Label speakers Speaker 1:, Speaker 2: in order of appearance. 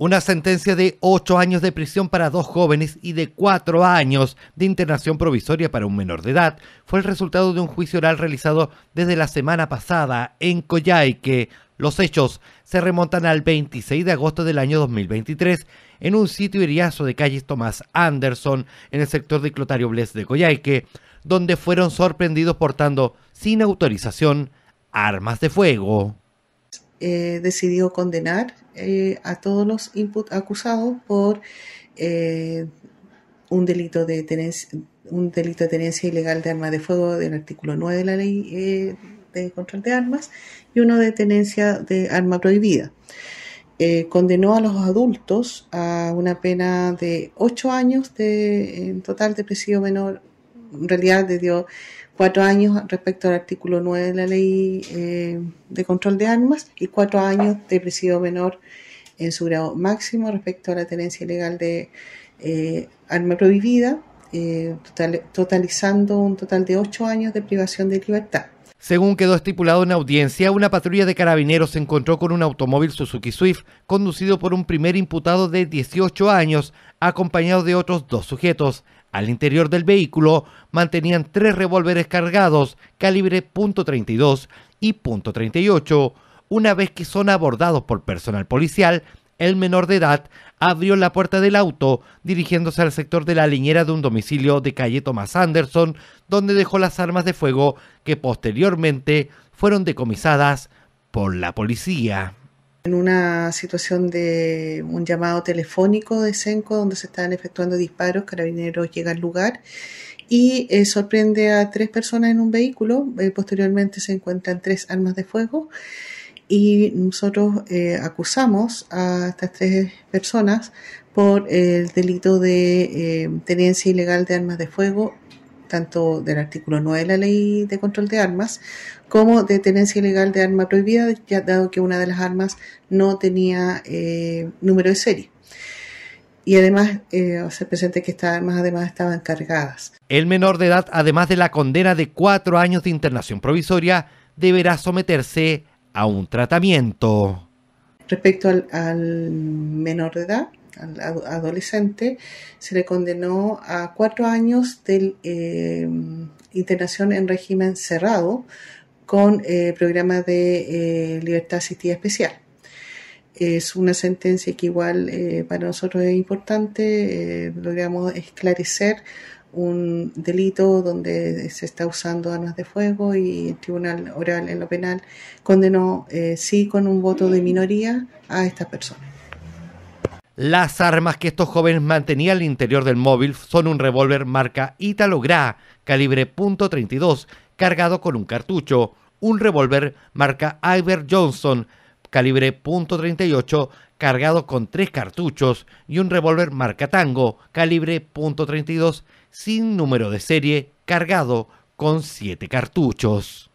Speaker 1: Una sentencia de ocho años de prisión para dos jóvenes y de cuatro años de internación provisoria para un menor de edad fue el resultado de un juicio oral realizado desde la semana pasada en Coyhaique. Los hechos se remontan al 26 de agosto del año 2023 en un sitio iriazo de calles Tomás Anderson en el sector de Clotario Bles de Coyhaique, donde fueron sorprendidos portando sin autorización armas de fuego.
Speaker 2: Eh, decidió condenar eh, a todos los input acusados por eh, un delito de tenencia, un delito de tenencia ilegal de armas de fuego del artículo 9 de la ley eh, de control de armas y uno de tenencia de arma prohibida. condenó a los adultos a una pena de 8 años de, en total de presidio menor en realidad le dio cuatro años respecto al artículo 9 de la ley eh, de control de armas y cuatro años de presidio menor en su grado máximo respecto a la tenencia ilegal de eh, arma prohibida, eh, totalizando un total de ocho años de privación de libertad.
Speaker 1: Según quedó estipulado en audiencia, una patrulla de carabineros se encontró con un automóvil Suzuki Swift conducido por un primer imputado de 18 años, acompañado de otros dos sujetos. Al interior del vehículo mantenían tres revólveres cargados calibre .32 y .38. Una vez que son abordados por personal policial, el menor de edad abrió la puerta del auto dirigiéndose al sector de la liñera de un domicilio de calle Thomas Anderson, donde dejó las armas de fuego que posteriormente fueron decomisadas por la policía
Speaker 2: en una situación de un llamado telefónico de Senco donde se estaban efectuando disparos, carabineros llega al lugar y eh, sorprende a tres personas en un vehículo, eh, posteriormente se encuentran tres armas de fuego y nosotros eh, acusamos a estas tres personas por el delito de tenencia ilegal de armas de fuego tanto del artículo 9 de la ley de control de armas como de tenencia ilegal de arma prohibida, ya dado que una de las armas no tenía eh, número de serie. Y además eh, se presente que estas armas además estaban cargadas.
Speaker 1: El menor de edad, además de la condena de cuatro años de internación provisoria, deberá someterse a un tratamiento. Respecto al
Speaker 2: menor de edad, adolescente, se le condenó a cuatro años de eh, internación en régimen cerrado con eh, programa de eh, libertad asistida especial. Es una sentencia que igual para nosotros es importante, logramos esclarecer un delito donde se está usando armas de fuego y el Tribunal Oral en lo Penal condenó, sí, con un voto de minoría a estas personas.
Speaker 1: Las armas que estos jóvenes mantenían al interior del móvil son un revólver marca Italo Gra, calibre .32, cargado con un cartucho, un revólver marca Iver Johnson, calibre .38, cargado con tres cartuchos, y un revólver marca Tango, calibre .32, sin número de serie, cargado con siete cartuchos.